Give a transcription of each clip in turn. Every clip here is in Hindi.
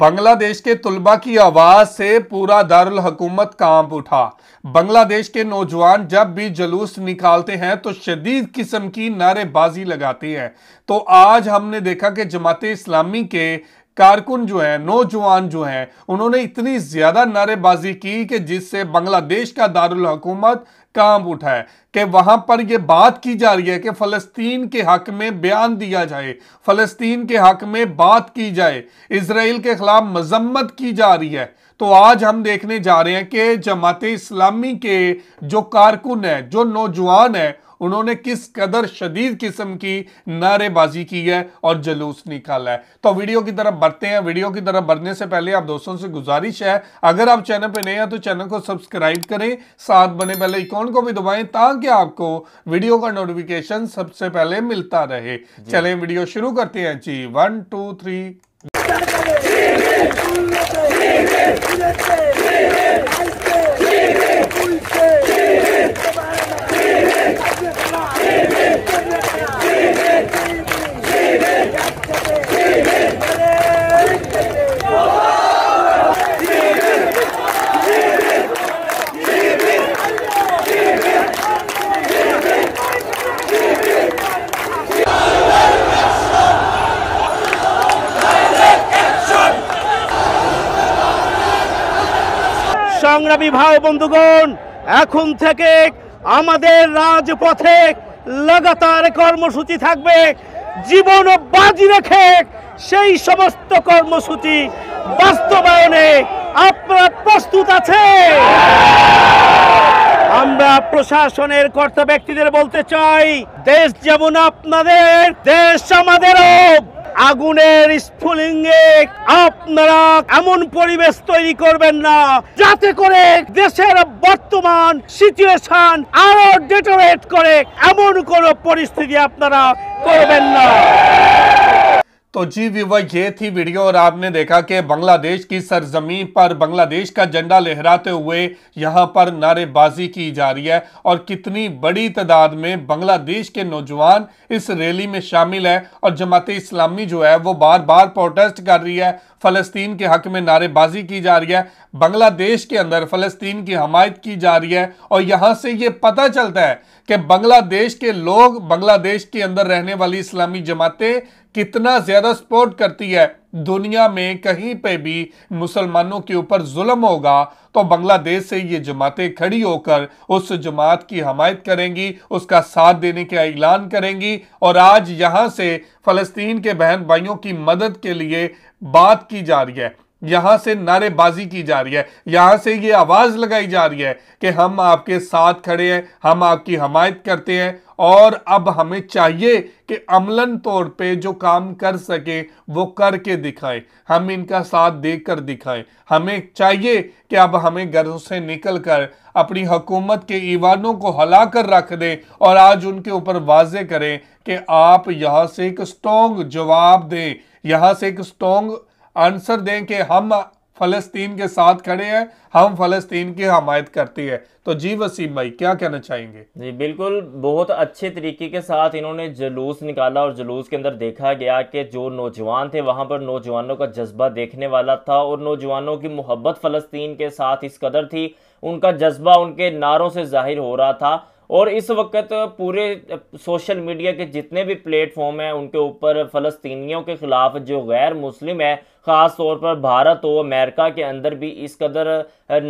बांग्लादेश के तुलबा की आवाज से पूरा दारुल हकूमत कांप उठा बांग्लादेश के नौजवान जब भी जलूस निकालते हैं तो शदीद किस्म की नारेबाजी लगाते हैं तो आज हमने देखा कि जमात इस्लामी के कारकुन जो है नौजवान जो है उन्होंने इतनी ज़्यादा नारेबाजी की कि जिससे बांग्लादेश का दारुल हकूमत काम उठा है कि वहां पर यह बात की जा रही है कि फलस्तीन के हक में बयान दिया जाए फलस्तीन के हक में बात की जाए इसराइल के खिलाफ मजम्मत की जा रही है तो आज हम देखने जा रहे हैं कि जमात इस्लामी के जो कारकुन है जो नौजवान है उन्होंने किस कदर शदीद किस्म की नारेबाजी की है और जुलूस निकाला है तो वीडियो की तरफ बढ़ते हैं वीडियो की तरफ बढ़ने से पहले आप दोस्तों से गुजारिश है अगर आप चैनल पर नए हैं तो चैनल को सब्सक्राइब करें साथ बने पहले इकॉन को भी दबाएं ताकि आपको वीडियो का नोटिफिकेशन सबसे पहले मिलता रहे चले वीडियो शुरू करते हैं जी वन टू थ्री সংগ্রামী ভাই বন্ধুগণ এখন থেকে আমাদের রাজপথে লাগাতার কর্মসূচি থাকবে জীবন বাজি রেখে সেই সমস্ত কর্মসূচি বাস্তবায়নে আপনার প্রস্তুত আছে আমরা প্রশাসনের কর্তা ব্যক্তিদের বলতে চাই দেশ যেমন আপনাদের দেশ আমাদেরও আগুনের স্ফুলিঙ্গে আপনারা এমন পরিবেশ তৈরি করবেন না যাতে করে দেশের বর্তমান সিচুয়েশন আরো ডেটোরেট করে এমন কোনো পরিস্থিতি আপনারা করবেন না तो जी वीवर ये थी वीडियो और आपने देखा कि बांग्लादेश की सरजमी पर बांग्लादेश का झंडा लहराते हुए यहाँ पर नारेबाजी की जा रही है और कितनी बड़ी तादाद में बांग्लादेश के नौजवान इस रैली में शामिल है और जमात इस्लामी जो है वो बार बार प्रोटेस्ट कर रही है फ़लस्तीन के हक में नारेबाजी की जा रही है बांग्लादेश के अंदर फ़लस्तीन की हमायत की जा रही है और यहाँ से ये पता चलता है कि बांग्लादेश के लोग बांग्लादेश के अंदर रहने वाली इस्लामी जमातें कितना ज्यादा सपोर्ट करती है दुनिया में कहीं पे भी मुसलमानों के ऊपर जुल्म होगा तो बांग्लादेश से ये जमातें खड़ी होकर उस जमात की हमायत करेंगी उसका साथ देने का ऐलान करेंगी और आज यहाँ से फ़लस्तीन के बहन भाइयों की मदद के लिए बात की जा रही है यहां से नारेबाजी की जा रही है यहां से ये आवाज लगाई जा रही है कि हम आपके साथ खड़े हैं हम आपकी हमायत करते हैं और अब हमें चाहिए कि अमलन तौर पे जो काम कर सके वो करके दिखाएं हम इनका साथ देकर दिखाएं हमें चाहिए कि अब हमें घरों से निकल कर अपनी हुकूमत के ईवानों को हला कर रख दें और आज उनके ऊपर वाजे करें कि आप यहाँ से एक स्ट्रोंग जवाब दें यहाँ से एक स्ट्रोंग आंसर दें कि हम फलस्तीन के साथ खड़े हैं हम फलस्तीन की हमायत करती है तो जी वसीम भाई क्या कहना चाहेंगे जी बिल्कुल बहुत अच्छे तरीके के साथ इन्होंने जुलूस निकाला और जुलूस के अंदर देखा गया कि जो नौजवान थे वहाँ पर नौजवानों का जज्बा देखने वाला था और नौजवानों की मोहब्बत फ़लस्तीन के साथ इस कदर थी उनका जज्बा उनके नारों से जाहिर हो रहा था और इस वक्त पूरे सोशल मीडिया के जितने भी प्लेटफॉर्म हैं उनके ऊपर फ़लस्तीनियों के ख़िलाफ़ जो गैर मुस्लिम है ख़ास तौर पर भारत और अमेरिका के अंदर भी इस कदर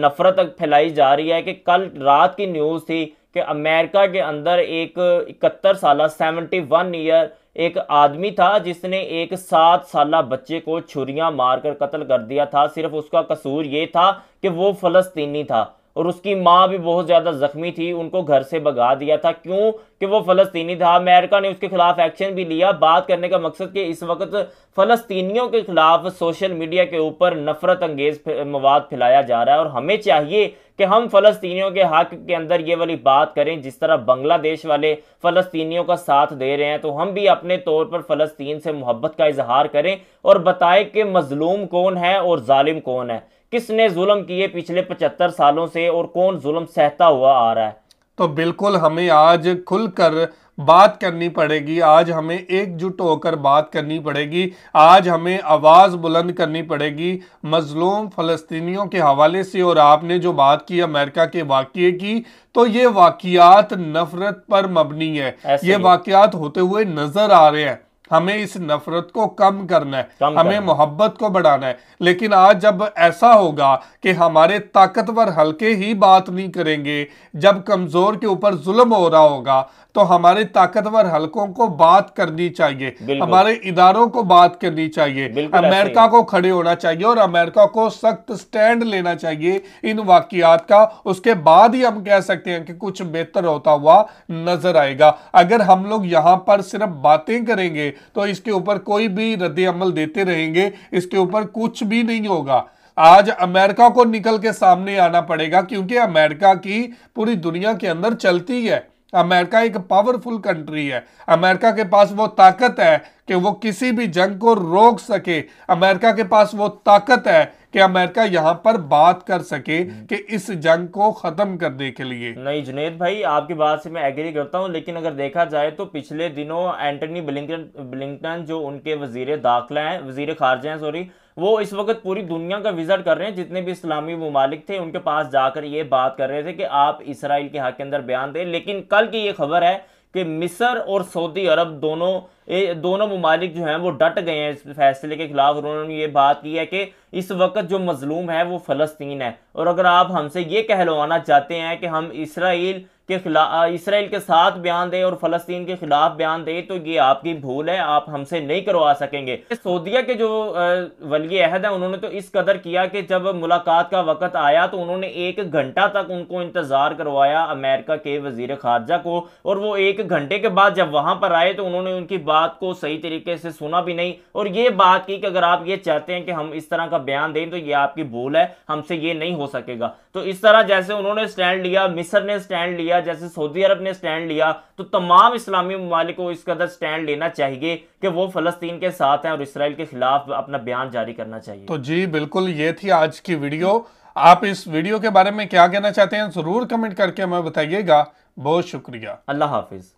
नफ़रत फैलाई जा रही है कि कल रात की न्यूज़ थी कि अमेरिका के अंदर एक इकहत्तर साल सेवेंटी वन ईयर एक आदमी था जिसने एक सात साल बच्चे को छुरियां मारकर कत्ल कर दिया था सिर्फ उसका कसूर ये था कि वो फ़लस्तीनी था और उसकी माँ भी बहुत ज़्यादा ज़ख्मी थी उनको घर से भगा दिया था क्यों कि वो फ़लस्तीनी था अमेरिका ने उसके ख़िलाफ़ एक्शन भी लिया बात करने का मकसद कि इस वक्त फ़लस्तीनियों के ख़िलाफ़ सोशल मीडिया के ऊपर नफ़रत अंगेज़ मवाद फैलाया जा रहा है और हमें चाहिए कि हम फ़लस्तीनियों के हक के अंदर ये वाली बात करें जिस तरह बांग्लादेश वाले फ़लस्तीनियों का साथ दे रहे हैं तो हम भी अपने तौर पर फ़लस्तीन से मोहब्बत का इजहार करें और बताएं कि मज़लूम कौन है और ालिम कौन है किसने जुलम किए पिछले पचहत्तर सालों से और कौन जुलम सहता हुआ आ रहा है तो बिल्कुल हमें आज खुलकर बात करनी पड़ेगी आज हमें एकजुट होकर बात करनी पड़ेगी आज हमें आवाज़ बुलंद करनी पड़ेगी मज़लूम फ़लस्तीनियों के हवाले से और आपने जो बात की अमेरिका के वाक़े की तो ये वाक़ात नफ़रत पर मबनी है ये वाक़ात होते हुए नज़र आ रहे हैं हमें इस नफरत को कम करना है कम हमें मोहब्बत को बढ़ाना है लेकिन आज जब ऐसा होगा कि हमारे ताकतवर हल्के ही बात नहीं करेंगे जब कमजोर के ऊपर जुल्म हो रहा होगा तो हमारे ताकतवर हलकों को बात करनी चाहिए हमारे इदारों को बात करनी चाहिए अमेरिका को खड़े होना चाहिए और अमेरिका को सख्त स्टैंड लेना चाहिए इन वाकियात का उसके बाद ही हम कह सकते हैं कि कुछ बेहतर होता हुआ नजर आएगा अगर हम लोग यहाँ पर सिर्फ बातें करेंगे तो इसके ऊपर कोई भी रद्द अमल देते रहेंगे इसके ऊपर कुछ भी नहीं होगा आज अमेरिका को निकल के सामने आना पड़ेगा क्योंकि अमेरिका की पूरी दुनिया के अंदर चलती है अमेरिका एक पावरफुल कंट्री है अमेरिका के पास वो ताकत है कि वो किसी भी जंग को रोक सके अमेरिका के पास वो ताकत है कि अमेरिका यहाँ पर बात कर सके हम्म। कि इस जंग को खत्म करने के लिए नहीं जुनेद भाई आपकी बात से मैं एग्री करता हूँ लेकिन अगर देखा जाए तो पिछले दिनों एंटनी ब्लिंकन ब्लिंकन जो उनके वजीर दाखिला हैं वजीर खारजा हैं सॉरी वो इस वक्त पूरी दुनिया का विजिट कर रहे हैं जितने भी इस्लामी ममालिक थे उनके पास जाकर ये बात कर रहे थे कि आप इसराइल के हक के अंदर बयान दें लेकिन कल की ये खबर है कि मिस्र और सऊदी अरब दोनों ये दोनों ममालिक जो हैं वो डट गए हैं इस फैसले के खिलाफ उन्होंने ये बात की है कि इस वक्त जो मजलूम है वो फ़लस्तीन है और अगर आप हमसे ये कहलवाना चाहते हैं कि हम इसराइल के खिलाफ इसराइल के साथ बयान दें और फ़लस्तीन के ख़िलाफ़ बयान दें तो ये आपकी भूल है आप हमसे नहीं करवा सकेंगे सऊदिया के जो वली अहद हैं उन्होंने तो इस कदर किया कि जब मुलाकात का वक्त आया तो उन्होंने एक घंटा तक उनको इंतज़ार करवाया अमेरिका के वजीर खारजा को और वो एक घंटे के बाद जब वहाँ पर आए तो उन्होंने उनकी बात बात को सही तरीके से सुना भी नहीं और ये बात की कि अगर आप ये चाहते हैं कि हम इस तरह का बयान दें तो ये आपकी भूल है हमसे ये नहीं हो सकेगा तो इस तरह जैसे उन्होंने स्टैंड लिया मिस्र ने स्टैंड लिया जैसे सऊदी अरब ने स्टैंड लिया तो तमाम इस्लामी ममालिक को इस कदर स्टैंड लेना चाहिए कि वो फलस्तीन के साथ हैं और इसराइल के खिलाफ अपना बयान जारी करना चाहिए तो जी बिल्कुल ये थी आज की वीडियो आप इस वीडियो के बारे में क्या कहना चाहते हैं जरूर कमेंट करके हमें बताइएगा बहुत शुक्रिया अल्लाह हाफिज़